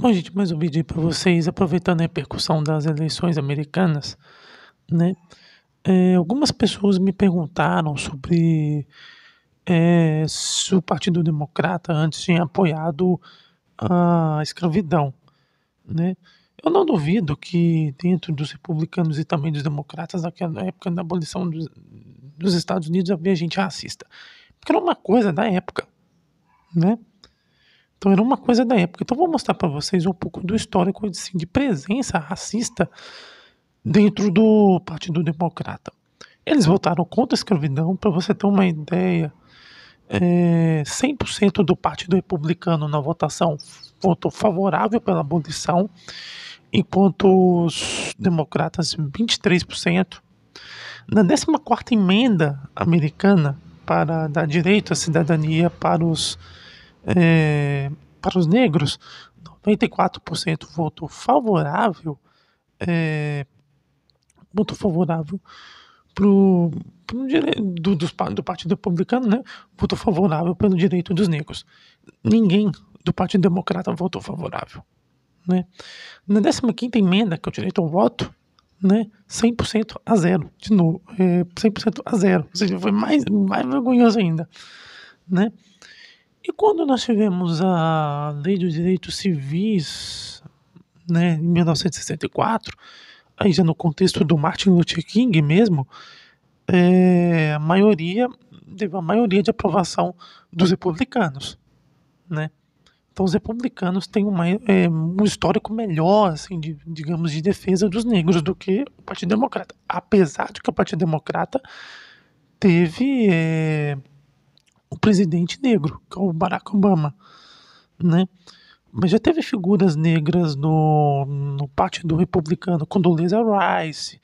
Bom, gente, mais um vídeo para vocês, aproveitando a repercussão das eleições americanas, né? É, algumas pessoas me perguntaram sobre é, se o Partido Democrata antes tinha apoiado a escravidão, né? Eu não duvido que dentro dos republicanos e também dos democratas, naquela época da abolição dos, dos Estados Unidos, havia gente racista, porque era uma coisa da época, né? Então era uma coisa da época. Então vou mostrar para vocês um pouco do histórico assim, de presença racista dentro do Partido Democrata. Eles votaram contra a escravidão, para você ter uma ideia, é, eh, 100% do Partido Republicano na votação votou favorável pela abolição, enquanto os democratas 23%. Na 14 emenda americana para dar direito à cidadania para os é, para os negros, 94% votou favorável, é, votou favorável pro, pro direito do, do, do Partido Republicano, né? Voto favorável pelo direito dos negros. Ninguém do Partido Democrata votou favorável. Né? Na 15 emenda, que é o direito ao voto, né, 100% a zero, de novo, é, 100% a zero, ou seja, foi mais, mais vergonhoso ainda, né, e quando nós tivemos a Lei dos Direitos Civis, né, em 1964, aí já no contexto do Martin Luther King mesmo, é, a maioria teve a maioria de aprovação dos republicanos, né? Então os republicanos têm uma, é, um histórico melhor, assim, de, digamos, de defesa dos negros do que o Partido Democrata, apesar de que o Partido Democrata teve é, o presidente negro, que é o Barack Obama, né? Mas já teve figuras negras no, no Partido Republicano, Condoleezza Rice,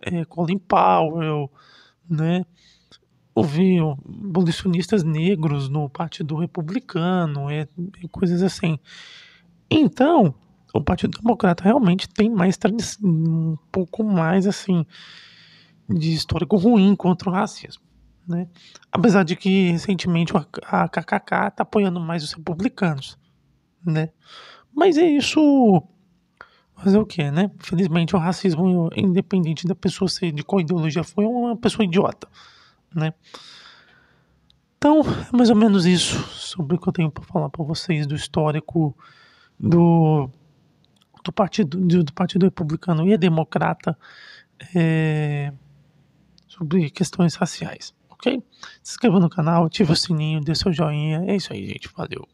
é, Colin Powell, né? Houve abolicionistas negros no Partido Republicano, é, é, coisas assim. Então, o Partido Democrata realmente tem mais tradição, um pouco mais assim de histórico ruim contra o racismo. Né? Apesar de que recentemente a KKK está apoiando mais os republicanos. Né? Mas é isso. Fazer o que, né? Felizmente o racismo, independente da pessoa ser de qual ideologia foi, é uma pessoa idiota, né? Então, é mais ou menos isso sobre o que eu tenho para falar para vocês do histórico do, do, partido, do Partido Republicano e Democrata é, sobre questões raciais ok? Se inscreva no canal, ative o sininho, dê seu joinha. É isso aí, gente. Valeu.